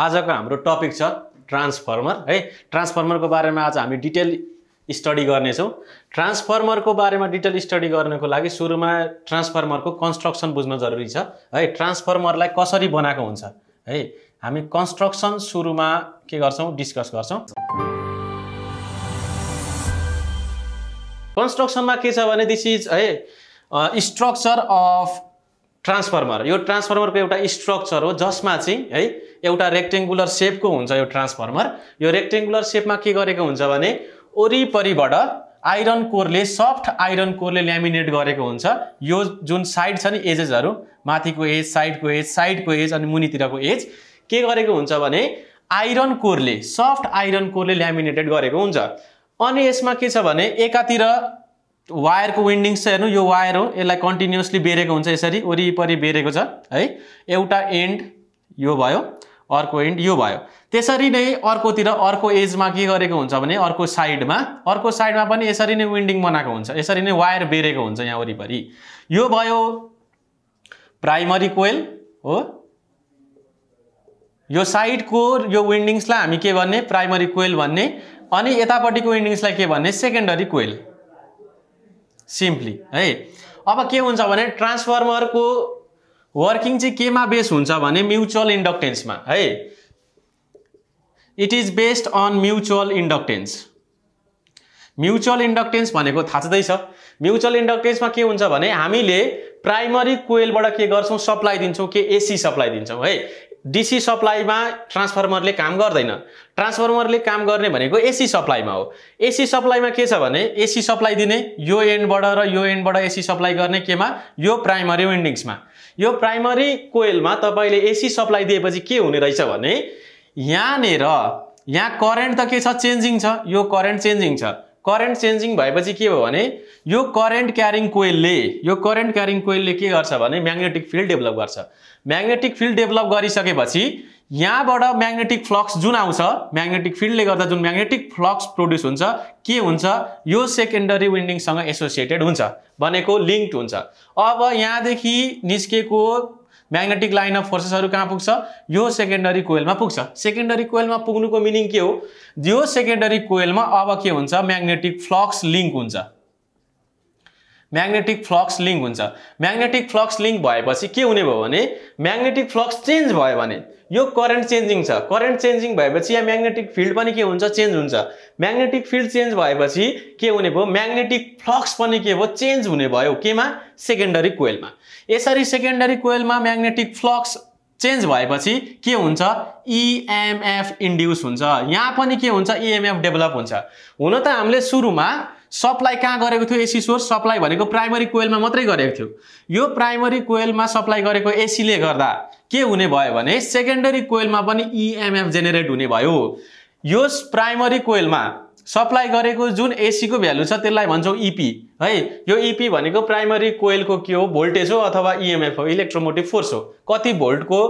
आजको हाम्रो टपिक छ ट्रान्सफर्मर है ट्रान्सफर्मरको बारेमा आज हामी डिटेल स्टडी गर्नेछौँ ट्रान्सफर्मरको बारेमा डिटेल स्टडी गर्नको लागि सुरुमा ट्रान्सफर्मरको कन्स्ट्रक्सन बुझ्न जरुरी छ है ट्रान्सफर्मरलाई कसरी बनाएको हुन्छ है हामी कन्स्ट्रक्सन सुरुमा के गर्छौँ डिस्कस गर्छौँ कन्स्ट्रक्सनमा के छ भने दिस इज है स्ट्रक्चर अफ ट्रान्सफर्मर यो ट्रान्सफर्मरको एउटा स्ट्रक्चर हो जसमा चाहिँ है एउटा रेक्टेङ्गुलर सेपको हुन्छ यो ट्रान्सफर्मर यो रेक्टेङ्गुलर सेपमा के गरेको हुन्छ भने वरिपरिबाट आइरन कोरले सफ्ट आइरन कोरले ल्यामिनेट गरेको हुन्छ यो जुन साइड छ नि एजेसहरू माथिको एज साइडको एज साइडको एज अनि मुनितिरको एज के गरेको हुन्छ भने आइरन कोरले सफ्ट आइरन कोरले ल्यामिनेटेड गरेको हुन्छ अनि यसमा के छ भने एकातिर वायरको विन्डिङ्स चाहिँ हेर्नु यो वायर हो यसलाई कन्टिन्युसली बेरेको हुन्छ यसरी वरिपरि बेरेको छ है एउटा एन्ड यो भयो अर्को एन्ड यो भयो त्यसरी नै अर्कोतिर अर्को एजमा के गरेको हुन्छ भने अर्को साइडमा अर्को साइडमा पनि यसरी नै विन्डिङ बनाएको हुन्छ यसरी नै वायर बेरेको हुन्छ यहाँ वरिपरि यो भयो प्राइमरी कोइल हो यो साइडको यो विन्डिङ्सलाई हामी के भन्ने प्राइमरी कोइल भन्ने अनि यतापट्टिको विन्डिङ्सलाई के भन्ने सेकेन्डरी कोइल सिम्पली है अब के हुन्छ भने ट्रान्सफर्मरको वर्किङ चाहिँ केमा बेस हुन्छ भने म्युचुअल इन्डक्टेन्समा है it is based on mutual inductance mutual inductance भनेको थाहा छँदैछ म्युचुअल इन्डक्टेन्समा के हुन्छ भने हामीले प्राइमरी कोइलबाट के गर्छौँ सप्लाई दिन्छौँ के एसी सप्लाई दिन्छौँ है डिसी सप्लाईमा ट्रान्सफर्मरले काम गर्दैन ट्रान्सफर्मरले काम गर्ने भनेको एसी सप्लाईमा हो एसी सप्लाईमा के छ भने एसी सप्लाई दिने यो एन्डबाट र यो एन्डबाट एसी सप्लाई गर्ने केमा यो प्राइमरी विन्डिङ्समा यो प्राइमरी कोइलमा तपाईँले एसी सप्लाई दिएपछि के हुने रहेछ भने यहाँनिर यहाँ करेन्ट त के छ चेन्जिङ छ यो करेन्ट चेन्जिङ छ करेन्ट चेन्जिङ भएपछि के भयो भने यो करेन्ट क्यारिङ कोइलले यो करेन्ट क्यारिङ कोइलले के गर्छ भने म्याग्नेटिक फिल्ड डेभलप गर्छ म्याग्नेटिक फिल्ड डेभलप गरिसकेपछि यहाँबाट म्याग्नेटिक फ्लक्स जुन आउँछ म्याग्नेटिक फिल्डले गर्दा जुन म्याग्नेटिक फ्लक्स प्रोड्युस हुन्छ के हुन्छ यो सेकेन्डरी विन्डिङसँग एसोसिएटेड हुन्छ भनेको लिङ्क हुन्छ अब यहाँदेखि निस्केको म्याग्नेटिक लाइन अफ फोर्सेसहरू कहाँ पुग्छ यो सेकेन्डरी कोइलमा पुग्छ सेकेन्डरी कोइलमा पुग्नुको मिनिङ के हो यो सेकेन्डरी कोइलमा अब के हुन्छ म्याग्नेटिक फ्लक्स लिङ्क हुन्छ म्याग्नेटिक फ्लक्स लिङ्क हुन्छ म्याग्नेटिक फ्लक्स लिङ्क भएपछि के हुने भयो भने म्याग्नेटिक फ्लक्स चेन्ज भयो भने यो करेन्ट चेन्जिङ छ करेन्ट चेन्जिङ भएपछि यहाँ म्याग्नेटिक फिल्ड पनि के हुन्छ चेन्ज हुन्छ म्याग्नेटिक फिल्ड चेन्ज भएपछि के हुने भयो म्याग्नेटिक फ्लक्स पनि के भयो चेन्ज हुने भयो केमा सेकेन्डरी कोइलमा यसरी सेकेन्डरी कोइलमा म्याग्नेटिक फ्लक्स चेन्ज भएपछि के हुन्छ इएमएफ e इन्ड्युस हुन्छ यहाँ पनि के हुन्छ इएमएफ e डेभलप हुन्छ हुन त हामीले सुरुमा सप्लाई कहाँ गरेको थियो एसी सोर्स सप्लाई भनेको प्राइमरी कोइलमा मात्रै गरेको थियो यो प्राइमरी कोइलमा सप्लाई गरेको एसीले गर्दा के हुने भयो भने सेकेन्डरी कोइलमा पनि इएमएफ e जेनेरेट हुने भयो यो प्राइमरी कोइलमा सप्लाई गरेको जुन एसीको भ्यालु छ त्यसलाई भन्छौँ इपी e है यो इपी e भनेको प्राइमरी कोइलको के हो भोल्टेज हो अथवा इएमएफ हो इलेक्ट्रोमोटिभ फोर्स हो कति भोल्टको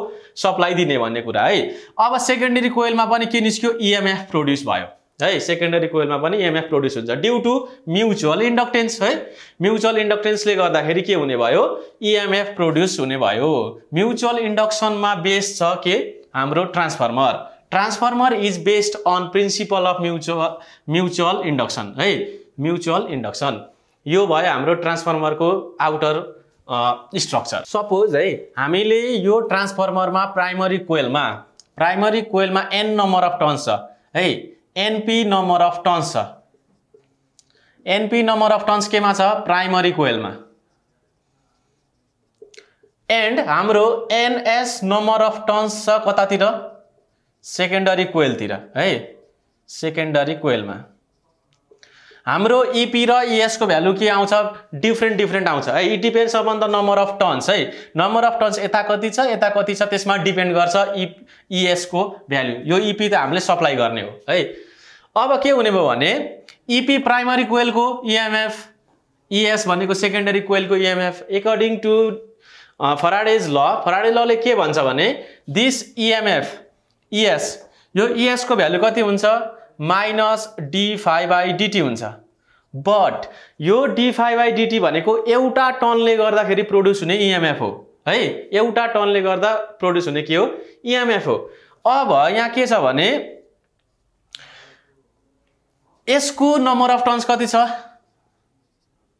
सप्लाई दिने भन्ने कुरा है अब सेकेन्डरी कोइलमा पनि के निस्क्यो इएमएफ प्रड्युस भयो है सेकेन्डरी कोइलमा पनि इएमएफ प्रड्युस हुन्छ ड्यु टु म्युचुअल इन्डक्टेन्स है म्युचुअल इन्डक्टेन्सले गर्दाखेरि के हुने भयो इएमएफ प्रड्युस हुने भयो म्युचुअल इन्डक्सनमा बेस छ के हाम्रो transformer transformer is based on principle of mutual mutual induction है म्युचुअल इन्डक्सन यो भयो हाम्रो ट्रान्सफर्मरको आउटर स्ट्रक्चर सपोज है हामीले यो ट्रान्सफर्मरमा प्राइमरी कोइलमा प्राइमरी कोइलमा एन नम्बर अफ टर्न्स छ है एनपी नम्बर अफ टन्स छ एनपी नम्बर अफ टन्स केमा छ प्राइमरी कोइलमा एन्ड हाम्रो एनएस नम्बर अफ टन्स छ कतातिर सेकेन्डरी कोइलतिर है सेकेन्डरी कोइलमा हाम्रो इपी e र इएसको e भ्यालु के आउँछ डिफ्रेन्ट डिफ्रेन्ट आउँछ है it depends upon the number of turns है नम्बर अफ टन्स यता कति छ यता कति छ त्यसमा डिपेन्ड गर्छ इ इएसको भ्यालु यो इपी e त हामीले सप्लाई गर्ने हो है अब के हुने भयो भने इपी प्राइमरी कोइलको इएमएफ इएस भनेको सेकेन्डरी कोइलको EMF according to Faraday's law Faraday's लले के भन्छ भने दिस इएमएफ इएस यो इएसको भ्यालु कति हुन्छ माइनस डी बाई डिटी हुन्छ बट यो डी फाइभ बाई डिटी भनेको एउटा टनले गर्दाखेरि प्रड्युस हुने इएमएफ e हो है एउटा टनले गर्दा प्रड्युस हुने के हो इएमएफ e हो अब यहाँ के छ भने यसको नम्बर अफ टन्स कति छ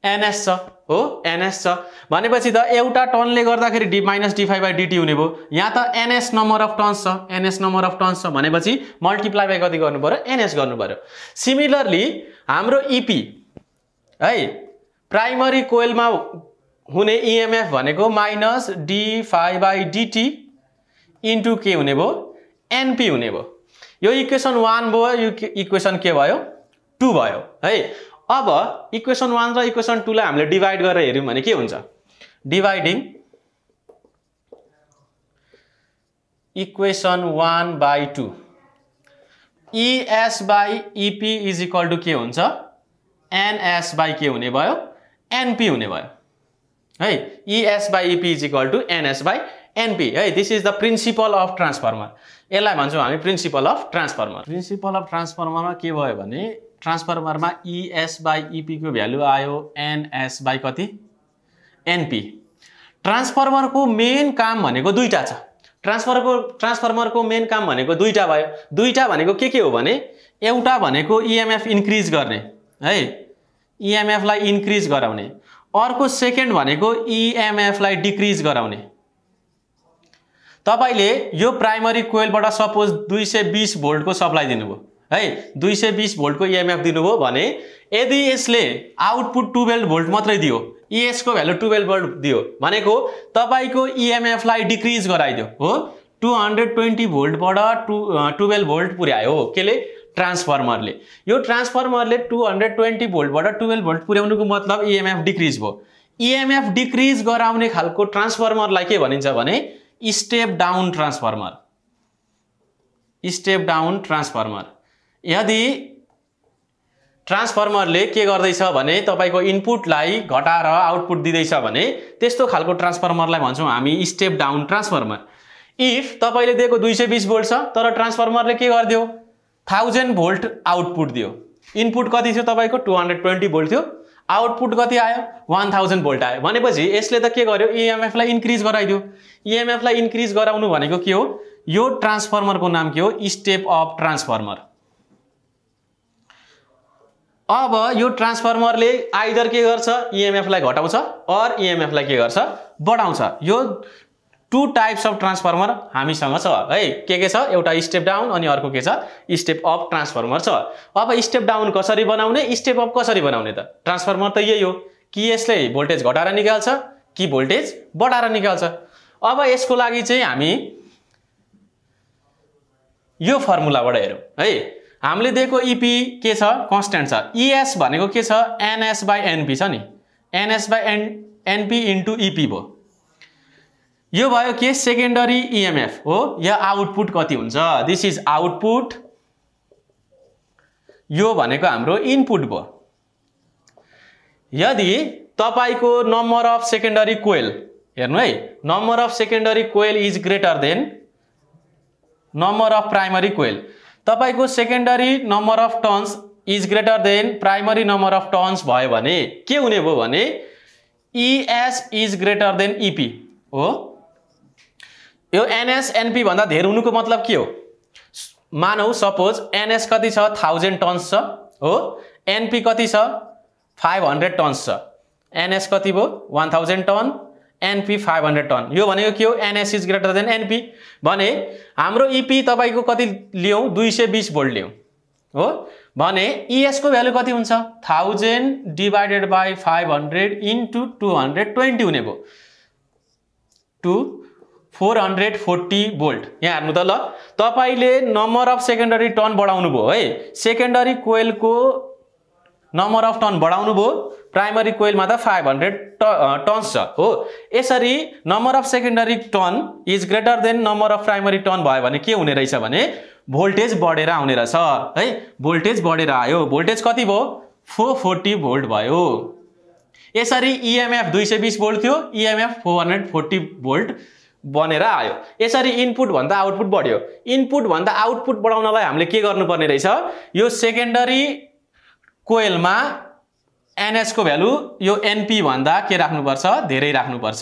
एनएस छ हो एनएस छ भनेपछि त एउटा टनले गर्दाखेरि D minus D phi by DT हुने भयो यहाँ त एनएस नम्बर अफ टन्स छ एनएस नम्बर अफ टन्स छ भनेपछि मल्टिप्लाई बाई कति गर्नु पऱ्यो एनएस गर्नु पऱ्यो सिमिलरली हाम्रो इपी e है प्राइमरी कोइलमा हुने इएमएफ e भनेको minus D phi by DT into के हुने भयो एनपी हुने भयो यो इक्वेसन वान भयो यो इक्वेसन के भयो टू भयो है अब इक्वेसन वान र इक्वेसन टूलाई हामीले डिभाइड गरेर हेऱ्यौँ भने के हुन्छ dividing equation one by two ES by EP is equal to के हुन्छ एनएस बाई के हुने भयो एनपी हुने भयो है ES by EP is equal to NS by NP है this is the principle of transformer यसलाई भन्छौँ हामी principle of transformer principle of ट्रान्सफर्मरमा के भयो भने ट्रान्सफर्मरमा इएस बाई इपीको भ्यालु आयो एनएस बाई कति एनपी ट्रान्सफर्मरको मेन काम भनेको दुईवटा छ ट्रान्सफर्मरको ट्रान्सफर्मरको मेन काम भनेको दुईवटा भयो दुईवटा भनेको के के हो भने एउटा भनेको इएमएफ e इन्क्रिज गर्ने है इएमएफलाई e इन्क्रिज गराउने अर्को सेकेन्ड भनेको इएमएफलाई e डिक्रिज गराउने तपाईँले यो प्राइमरी कोइलबाट सपोज दुई सय बिस भोल्टको सप्लाई दिनुभयो है दुई सय बिस भोल्टको इएमएफ e दिनुभयो भने यदि यसले आउटपुट टुवेल्भ भोल्ट मात्रै दियो इएसको e भ्यालु टुवेल्भ भोल्ट दियो भनेको तपाईँको इएमएफलाई e डिक्रिज गराइदियो हो टु हन्ड्रेड ट्वेन्टी भोल्टबाट टु टुवेल्भ भोल्ट पुर्यायो हो केले ट्रान्सफर्मरले यो ट्रान्सफर्मरले टु हन्ड्रेड ट्वेन्टी भोल्टबाट टुवेल्भ भोल्ट पुर्याउनुको मतलब इएमएफ डिक्रिज भयो इएमएफ डिक्रिज गराउने खालको ट्रान्सफर्मरलाई के भनिन्छ भने step down transformer step down transformer यदि ट्रान्सफर्मरले के गर्दैछ भने तपाईँको इनपुटलाई घटाएर आउटपुट दिँदैछ भने त्यस्तो खालको ट्रान्सफर्मरलाई भन्छौँ हामी स्टेप डाउन ट्रान्सफर्मर इफ तपाईँले दिएको दुई सय बिस भोल्ट छ तर ट्रान्सफर्मरले के गरिदियो थाउजन्ड भोल्ट आउटपुट दियो इनपुट कति थियो तपाईँको टु हन्ड्रेड ट्वेन्टी भोल्ट थियो आउटपुट कति आयो वान थाउजन्ड भोल्ट आयो भनेपछि यसले त के गर्यो इएमएफलाई e इन्क्रिज गराइदियो इएमएफलाई e इन्क्रिज गराउनु भनेको के हो यो ट्रान्सफर्मरको नाम के हो स्टेप अप ट्रान्सफर्मर अब यो ट्रान्सफर्मरले आइदर के गर्छ इएमएफलाई e घटाउँछ अर इएमएफलाई e के गर्छ बढाउँछ यो टु टाइप्स अफ ट्रान्सफर्मर हामीसँग छ है के के छ एउटा स्टेप डाउन अनि अर्को के छ स्टेप अप ट्रान्सफर्मर छ अब स्टेप डाउन कसरी बनाउने स्टेप अप कसरी बनाउने त ट्रान्सफर्मर त यही हो कि यसले भोल्टेज घटाएर निकाल्छ कि भोल्टेज बढाएर निकाल्छ अब यसको लागि चाहिँ हामी यो फर्मुलाबाट हेरौँ है हामीले दिएको इपी e के छ कन्सटेन्ट छ इएस e भनेको के छ एनएस बाई एनपी छ नि NS by N NP into EP भयो यो भयो के सेकेन्डरी इएमएफ e हो या आउटपुट कति हुन्छ दिस इज आउटपुट यो भनेको हाम्रो इनपुट भयो यदि तपाईँको नम्बर अफ सेकेन्डरी कोइल हेर्नु है number of secondary coil is greater than number of primary coil तपाईँको secondary number of turns is greater than primary number of turns भयो भने के हुने भयो भने ES is greater than EP हो यो एनएस एनपी भन्दा धेर हुनुको मतलब के हो मानौ सपोज एनएस कति छ थाउजन्ड टन्स छ हो एनपी कति छ फाइभ हन्ड्रेड टन्स छ एनएस कति भयो one thousand turn NP five hundred turn यो भनेको के हो NS is greater than NP भने हाम्रो इपी e तपाईँको कति लियौँ दुई सय बिस भोल्ट लियौँ हो भने इएसको e भ्यालु कति हुन्छ thousand divided by five hundred into two hundred twenty हुने भयो to four hundred forty volt यहाँ हेर्नु त ल तपाईँले नम्बर अफ सेकेन्डरी टन बढाउनु भयो है सेकेन्डरी कोइलको नम्बर अफ टन बढाउनु भयो प्राइमरी कोइलमा त फाइभ हन्ड्रेड टन्स छ हो यसरी number of secondary turn is greater than number of primary turn भयो भने के हुने रहेछ भने भोल्टेज बढेर आउने रहेछ है भोल्टेज बढेर आयो भोल्टेज कति भयो फोर फोर्टी भोल्ट भयो यसरी इएमएफ e दुई सय बिस भोल्ट थियो EMF four hundred forty volt बनेर आयो यसरी इनपुट भन्दा आउटपुट बढ्यो इनपुट भन्दा आउटपुट बढाउनलाई हामीले के गर्नुपर्ने रहेछ यो सेकेन्डरी कोइलमा एनएचको भ्यालु यो एनपी भन्दा के राख्नुपर्छ धेरै राख्नुपर्छ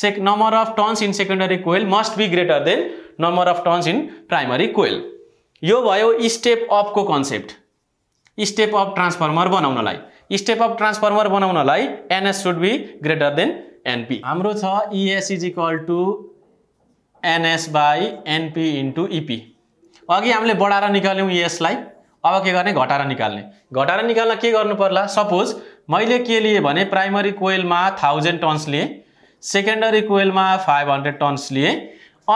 सेक number of turns in secondary coil must be greater than number of turns in primary coil यो भयो स्टेप अपको कन्सेप्ट स्टेप अप ट्रान्सफर्मर बनाउनलाई स्टेप अप ट्रान्सफर्मर बनाउनलाई NS should be greater than NP हाम्रो छ ES is equal to NS by NP into EP अघि हामीले बढाएर निकाल्यौँ यसलाई e अब के गर्ने घटाएर निकाल्ने घटाएर निकाल्न के गर्नु पर्ला सपोज मैले के लिएँ भने प्राइमरी कोइलमा थाउजन्ड टन्स लिएँ सेकेन्डरी कोइलमा फाइभ हन्ड्रेड टन्स लिएँ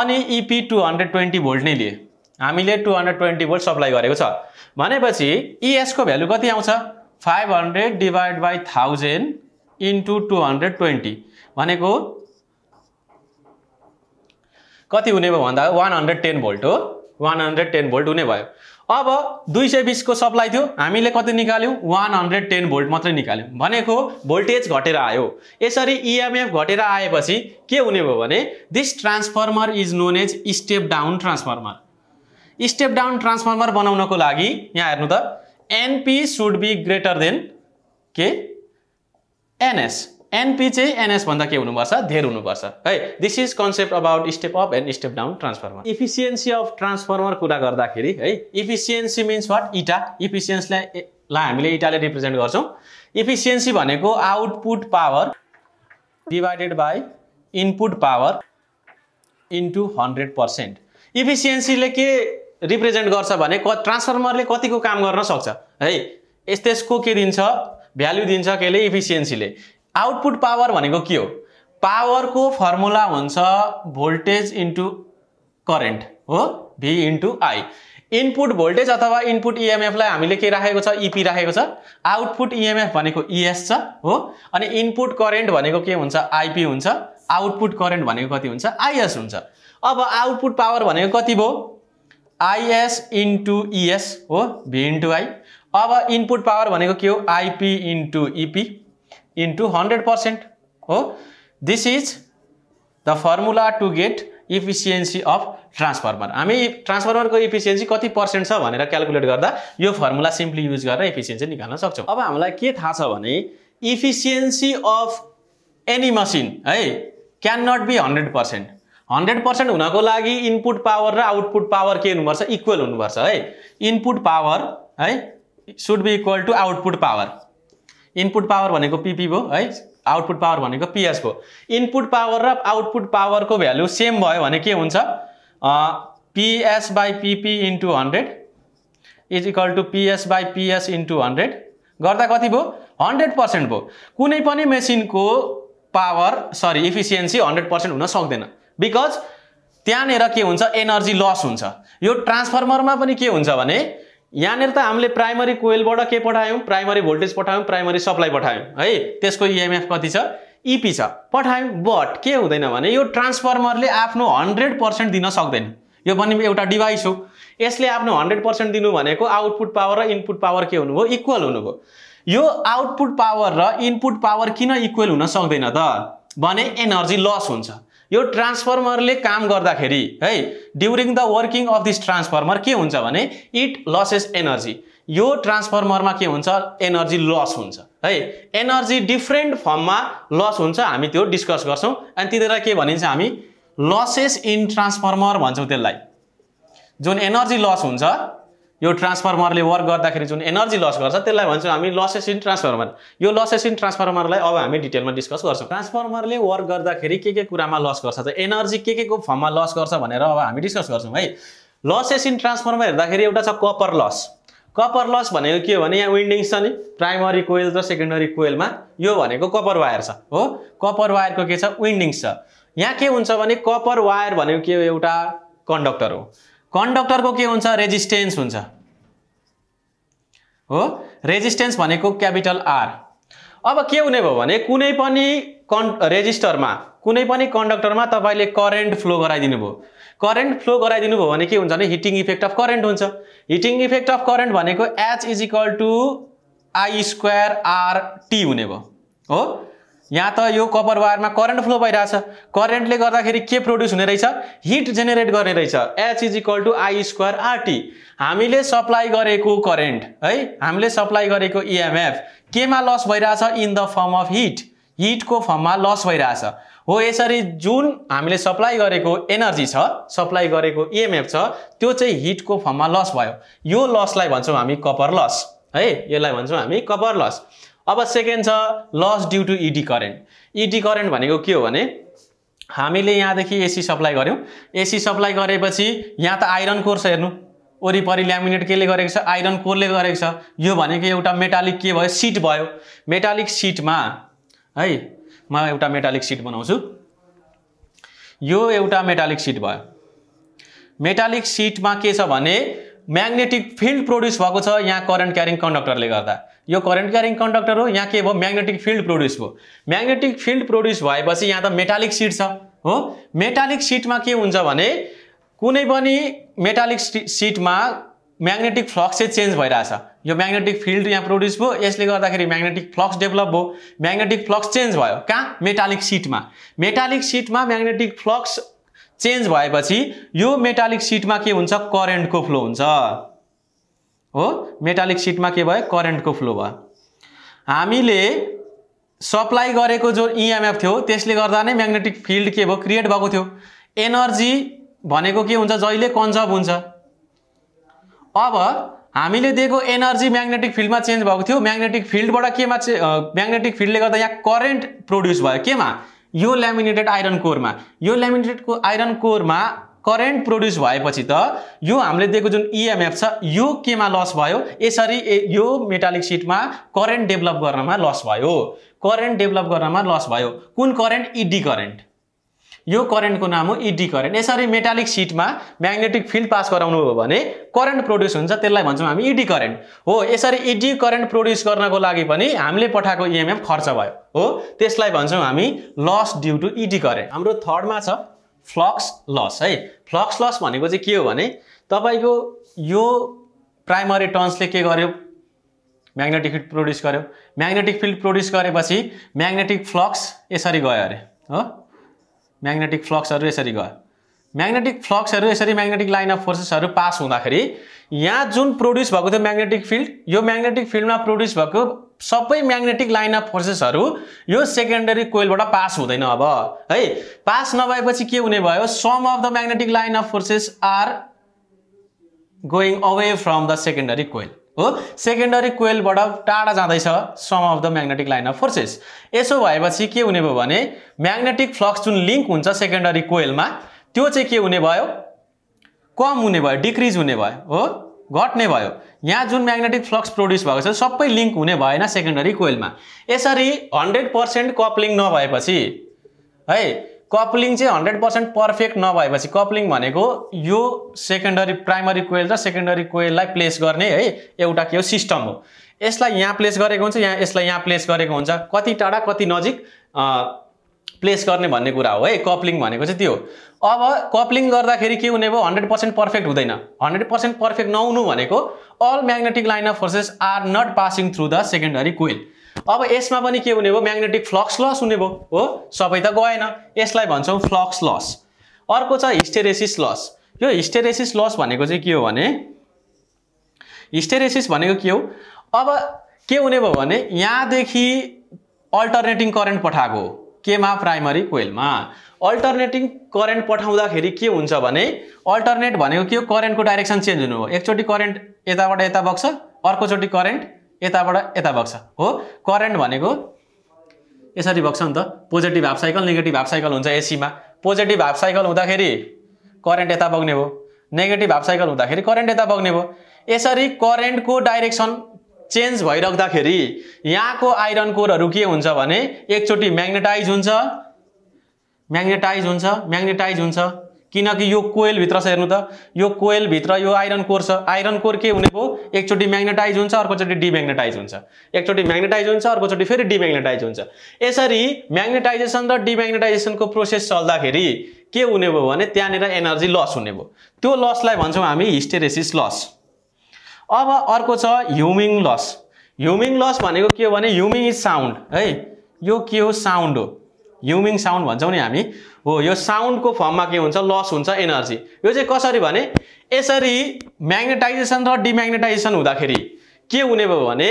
अनि EP two hundred twenty volt नै लिएँ हामीले two hundred twenty volt supply गरेको छ भनेपछि इएसको भ्यालु कति आउँछ five hundred divide by thousand into two hundred twenty भनेको कति हुने भयो भन्दा वान हन्ड्रेड टेन भोल्ट हो वान हन्ड्रेड टेन भोल्ट हुने भयो अब दुई सय बिसको सप्लाई थियो हामीले कति निकाल्यौँ वान हन्ड्रेड टेन भोल्ट मात्रै निकाल्यौँ भनेको भोल्टेज घटेर आयो यसरी इएमएफ e घटेर आएपछि के हुने भयो भने this transformer is known as step down transformer step down transformer बनाउनको लागि यहाँ हेर्नु त NP should be greater than के एनएस एनपी चाहिँ एनएसभन्दा के हुनुपर्छ धेर हुनुपर्छ है this is concept about step up and step down transformer efficiency of transformer कुरा गर्दाखेरि है इफिसियन्सी मिन्स वाट इटा इफिसियन्सीलाई हामीले इटाले रिप्रेजेन्ट गर्छौँ इफिसियन्सी भनेको output power divided by input power into hundred percent इफिसियन्सीले के रिप्रेजेन्ट गर्छ भने क ट्रान्सफर्मरले कतिको काम गर्न सक्छ है यस त्यसको के दिन्छ भ्याल्यु दिन्छ केले इफिसियन्सीले आउटपुट पावर भनेको के हो पावरको फर्मुला हुन्छ भोल्टेज इन्टु करेन्ट हो भी इन्टु आई इनपुट भोल्टेज अथवा इनपुट इएमएफलाई e हामीले के राखेको छ इपी e राखेको छ आउटपुट इएमएफ e भनेको इएस छ हो अनि इनपुट करेन्ट भनेको के हुन्छ आइपी हुन्छ आउटपुट करेन्ट भनेको कति हुन्छ आइएस हुन्छ अब आउटपुट पावर भनेको कति भयो आइएस इन्टु इएस हो भी इन्टु आई अब इनपुट पावर भनेको के हो आइपी इन्टु इपी into 100% हो this is the formula to get efficiency of transformer हामी ट्रान्सफर्मरको इफिसियन्सी कति पर्सेन्ट छ भनेर क्यालकुलेट गर्दा यो फर्मुला सिम्पली युज गरेर इफिसियन्सी निकाल्न सक्छौँ अब हामीलाई के थाहा छ भने इफिसियन्सी अफ एनी मसिन है can not be hundred percent hundred percent हुनको लागि इनपुट पावर र आउटपुट पावर के हुनुपर्छ इक्वल हुनुपर्छ है इनपुट पावर है should be equal to output power input power भनेको पिपी भयो है आउटपुट पावर भनेको पिएस भयो इनपुट पावर र आउटपुट पावरको भ्यालु सेम भयो भने के हुन्छ PS by PP into hundred is equal to PS by PS into hundred गर्दा कति भयो हन्ड्रेड पर्सेन्ट भयो कुनै पनि मेसिनको power sorry efficiency hundred percent हुन सक्दैन बिकज त्यहाँनिर के हुन्छ एनर्जी लस हुन्छ यो ट्रान्सफर्मरमा पनि के हुन्छ भने यहाँनिर त हामीले प्राइमरी कोइलबाट के पठायौँ प्राइमरी भोल्टेज पठायौँ प्राइमरी सप्लाई पठायौँ है त्यसको इएमएफ e कति छ इपी e छ पठायौँ बट के हुँदैन भने यो ट्रान्सफर्मरले आफ्नो हन्ड्रेड पर्सेन्ट दिन सक्दैन यो पनि एउटा डिभाइस हो यसले आफ्नो हन्ड्रेड पर्सेन्ट दिनु भनेको आउटपुट पावर र इनपुट पावर के हुनुभयो इक्वल हुनुभयो यो आउटपुट पावर र इनपुट पावर किन इक्वल हुन सक्दैन त भने एनर्जी लस हुन्छ यो ट्रान्सफर्मरले काम गर्दाखेरि है during the working of this transformer के हुन्छ भने इट लसेस एनर्जी यो ट्रान्सफर्मरमा के हुन्छ एनर्जी लस हुन्छ है एनर्जी डिफ्रेन्ट फर्ममा लस हुन्छ हामी त्यो डिस्कस गर्छौँ अनि त्यतिखेर के भनिन्छ हामी लसेस इन ट्रान्सफर्मर भन्छौँ त्यसलाई जुन एनर्जी लस हुन्छ यो ट्रान्सफर्मरले वर्क गर्दाखेरि जुन एनर्जी लस गर्छ त्यसलाई भन्छौँ हामी लसेस इन ट्रान्सफर्मर यो लसेस इन ट्रान्सफर्मरलाई अब हामी डिटेलमा डिस्कस गर्छौँ ट्रान्सफर्मरले वर्क गर्दाखेरि के के कुरामा लस गर्छ त एनर्जी के के को फर्ममा लस गर्छ भनेर अब हामी डिस्कस गर्छौँ है लसेस इन ट्रान्सफर्मर हेर्दाखेरि एउटा छ कपर लस कपर लस भनेको के हो भने यहाँ विन्डिङ्स छ नि प्राइमरी कोइल र सेकेन्डरी कोइलमा यो भनेको कपर वायर छ हो कपर वायरको के छ विन्डिङ्स छ यहाँ के हुन्छ भने कपर वायर भनेको के हो एउटा कन्डक्टर हो कन्डक्टरको के हुन्छ रेजिस्टेन्स हुन्छ हो रेजिस्टेन्स भनेको क्यापिटल आर अब के हुने भयो भने कुनै पनि कन् रेजिस्टरमा कुनै पनि कन्डक्टरमा तपाईँले करेन्ट फ्लो गराइदिनु भयो करेन्ट फ्लो गराइदिनु भयो भने के हुन्छ भने हिटिङ इफेक्ट अफ करेन्ट हुन्छ हिटिङ इफेक्ट अफ करेन्ट भनेको H is equal to I square R T हुने भयो हो यहाँ त यो कपर वायरमा करेन्ट फ्लो भइरहेछ करेन्टले गर्दाखेरि के प्रड्युस हुने रहेछ हिट जेनेरेट गर्ने रहेछ H is equal to I square RT हामीले सप्लाई गरेको करेन्ट है हामीले सप्लाई गरेको इएमएफ e केमा लस भइरहेछ in the form of heat हिटको फर्ममा लस भइरहेछ हो यसरी जुन हामीले सप्लाई गरेको एनर्जी छ सप्लाई गरेको इएमएफ e छ त्यो चाहिँ हिटको फर्ममा लस भयो यो लसलाई भन्छौँ हामी कपर लस है यसलाई भन्छौँ हामी कपर लस अब सेकेन्ड छ loss due to eddy current eddy current भनेको के हो भने हामीले यहाँदेखि एसी सप्लाई गऱ्यौँ एसी सप्लाई गरेपछि यहाँ त आइरन कोर छ हेर्नु वरिपरि ल्यामिनेट केले गरेको छ आइरन कोरले गरेको छ यो भनेको एउटा मेटालिक के भयो सिट भयो मेटालिक सिटमा है म एउटा मेटालिक सिट बनाउँछु यो एउटा मेटालिक सिट भयो मेटालिक सिटमा के छ भने म्याग्नेटिक फिल्ड प्रड्युस भएको छ यहाँ करेन्ट क्यारिङ कन्डक्टरले गर्दा यो करेन्ट क्यारिङ कन्डक्टर हो यहाँ के भयो म्याग्नेटिक फिल्ड प्रड्युस भयो म्याग्नेटिक फिल्ड प्रड्युस भएपछि यहाँ त मेटालिक सिट छ हो मेटालिक सिटमा के हुन्छ भने कुनै पनि मेटालिक सिटमा म्याग्नेटिक फ्लक्स चाहिँ चेन्ज भइरहेछ यो म्याग्नेटिक फिल्ड यहाँ प्रड्युस भयो यसले गर्दाखेरि म्याग्नेटिक फ्लक्स डेभलप भयो म्याग्नेटिक फ्लक्स चेन्ज भयो कहाँ मेटालिक सिटमा मेटालिक सिटमा म्याग्नेटिक फ्लक्स चेन्ज भएपछि यो मेटालिक सिटमा के हुन्छ करेन्टको फ्लो हुन्छ हो मेटालिक सिटमा के भयो करेन्टको फ्लो भयो हामीले सप्लाई गरेको जो इएमएफ e थियो त्यसले गर्दा नै म्याग्नेटिक फिल्ड के भयो क्रिएट भएको थियो एनर्जी भनेको के हुन्छ जहिले कन्जर्भ हुन्छ अब हामीले दिएको एनर्जी म्याग्नेटिक फिल्डमा चेन्ज भएको थियो म्याग्नेटिक फिल्डबाट केमा चे म्याग्नेटिक फिल्डले गर्दा यहाँ करेन्ट प्रोड्युस भयो केमा यो ल्यामिनेटेड आइरन कोरमा यो ल्यामिनेटेड को आइरन कोरमा करेन्ट प्रड्युस भएपछि त यो हामीले दिएको जुन इएमएफ e छ यो केमा लस भयो यसरी यो मेटालिक सिटमा करेन्ट डेभलप गर्नमा लस भयो करेन्ट डेभलप गर्नमा लस भयो कुन करेन्ट इडी करेन्ट यो करेन्टको नाम हो इडी e करेन्ट यसरी मेटालिक सिटमा म्याग्नेटिक फिल्ड पास गराउनु हो भने करेन्ट प्रड्युस हुन्छ त्यसलाई भन्छौँ हामी इडी e करेन्ट हो यसरी इडी करेन्ट प्रड्युस गर्नको लागि पनि हामीले पठाएको इएमएफ e खर्च भयो हो त्यसलाई भन्छौँ हामी loss due to eddy current हाम्रो थर्डमा छ फ्लक्स लस है फ्लक्स लस भनेको चाहिँ के हो भने तपाईँको यो प्राइमरी टर्न्सले के गर्यो म्याग्नेटिक फिल्ड प्रड्युस गर्यो म्याग्नेटिक फिल्ड प्रड्युस गरेपछि म्याग्नेटिक फ्लक्स यसरी गयो अरे हो म्याग्नेटिक फ्लक्सहरू यसरी गयो म्याग्नेटिक फ्लक्सहरू यसरी म्याग्नेटिक लाइन अफ फोर्सेसहरू पास हुँदाखेरि यहाँ जुन प्रड्युस भएको थियो म्याग्नेटिक फिल्ड यो म्याग्नेटिक फिल्डमा प्रड्युस भएको सबै म्याग्नेटिक लाइन अफ फोर्सेसहरू यो सेकेन्डरी कोइलबाट पास हुँदैन अब है पास नभएपछि के हुने भयो some of the magnetic line of forces are going away from the secondary coil हो सेकेन्डरी कोइलबाट टाढा जाँदैछ some of the magnetic line of forces यसो भएपछि के हुने भयो भने म्याग्नेटिक फ्लक्स जुन लिङ्क हुन्छ सेकेन्डरी कोइलमा त्यो चाहिँ के हुने भयो कम हुने भयो डिक्रिज हुने भयो हो घट्ने भयो यहाँ जुन म्याग्नेटिक फ्लक्स प्रड्युस भएको छ सबै लिङ्क हुने भएन सेकेन्डरी कोइलमा यसरी हन्ड्रेड पर्सेन्ट कप्लिङ नभएपछि है कपलिङ चाहिँ हन्ड्रेड पर्सेन्ट पर्फेक्ट नभएपछि कपलिङ भनेको यो सेकेन्डरी प्राइमरी कोइल र सेकेन्डरी कोइललाई प्लेस गर्ने है एउटा के हो सिस्टम हो यसलाई यहाँ प्लेस गरेको हुन्छ यहाँ यसलाई यहाँ प्लेस गरेको हुन्छ कति टाढा कति नजिक प्लेस गर्ने भन्ने कुरा हो है कपलिङ भनेको चाहिँ त्यो अब कपलिङ गर्दाखेरि के हुने भयो हन्ड्रेड पर्सेन्ट पर्फेक्ट हुँदैन हन्ड्रेड पर्सेन्ट पर्फेक्ट नहुनु भनेको all magnetic line of forces are not passing through the secondary coil अब यसमा पनि के हुने भयो म्याग्नेटिक फ्लक्स लस हुने भयो हो सबै त गएन यसलाई भन्छौँ फ्लक्स लस अर्को छ हिस्टेरेसिस लस यो हिस्टेरेसिस लस भनेको चाहिँ के हो भने हिस्टेरेसिस भनेको के हो अब के हुने भयो भने यहाँदेखि अल्टरनेटिङ करेन्ट पठाएको केमा प्राइमरी कोइलमा अल्टरनेटिङ करेन्ट पठाउँदाखेरि के हुन्छ भने अल्टरनेट भनेको के हो करेन्टको डाइरेक्सन चेन्ज हुनु हो एकचोटि करेन्ट यताबाट यता बग्छ अर्कोचोटि करेन्ट यताबाट यता बग्छ हो करेन्ट भनेको यसरी बग्छ नि त positive half cycle negative half cycle हुन्छ एसीमा पोजिटिभ हाफ साइकल हुँदाखेरि करेन्ट यता बग्ने भयो नेगेटिभ हाफ साइकल हुँदाखेरि करेन्ट यता बग्ने भयो यसरी करेन्टको डाइरेक्सन चेन्ज भइराख्दाखेरि यहाँको आइरन कोरहरू के हुन्छ भने एकचोटि म्याग्नेटाइज हुन्छ म्याग्नेटाइज हुन्छ म्याग्नेटाइज हुन्छ किनकि यो कोइलभित्र छ हेर्नु त यो कोइलभित्र यो आइरन कोर छ आइरन कोर के हुने भयो एकचोटि म्याग्नेटाइज हुन्छ अर्कोचोटि डिम्याग्नेटाइज हुन्छ एकचोटि म्याग्नेटाइज हुन्छ अर्कोचोटि फेरि डिम्याग्नेटाइज हुन्छ यसरी म्याग्नेटाइजेसन र डिम्याग्नेटाइजेसनको प्रोसेस चल्दाखेरि के हुने भयो भने त्यहाँनिर एनर्जी लस हुने भयो त्यो लसलाई भन्छौँ हामी हिस्टेरेसिस लस अब अर्को छ ह्युमिङ लस ह्युमिङ लस भनेको के हो भने ह्युमिङ इज साउन्ड है यो के हो साउन्ड हो ह्युमिङ साउन्ड भन्छौँ नि हामी हो यो साउन्डको फर्ममा के हुन्छ लस हुन्छ एनर्जी यो चाहिँ कसरी भने यसरी म्याग्नेटाइजेसन र डिम्याग्नेटाइजेसन हुँदाखेरि के हुने भयो भने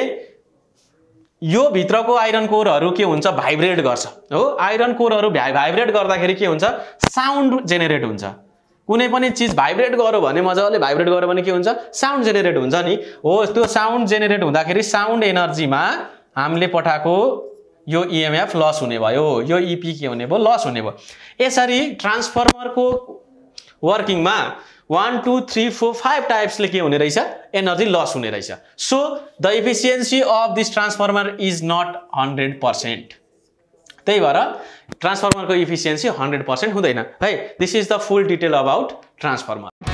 यो भित्रको आइरन कोरहरू के हुन्छ भाइब्रेट गर्छ हो आइरन कोरहरू भाइ भाइब्रेट गर्दाखेरि के हुन्छ साउन्ड जेनेरेट हुन्छ कुनै पनि चिज भाइब्रेट गर्यो भने मजाले भाइब्रेट गर्यो भने के हुन्छ साउन्ड जेनेरेट हुन्छ नि हो त्यो साउन्ड जेनेरेट हुँदाखेरि साउन्ड एनर्जीमा हामीले पठाएको यो इएमएफ e लस हुने भयो यो इपी e के हुने भयो लस हुने भयो यसरी ट्रान्सफर्मरको वर्किङमा one two three four five टाइप्सले के हुने रहेछ एनर्जी लस हुने रहेछ so the efficiency of this transformer is not hundred percent त्यही भएर ट्रान्सफर्मरको इफिसियन्सी हन्ड्रेड पर्सेन्ट हुँदैन है this is the full detail about transformer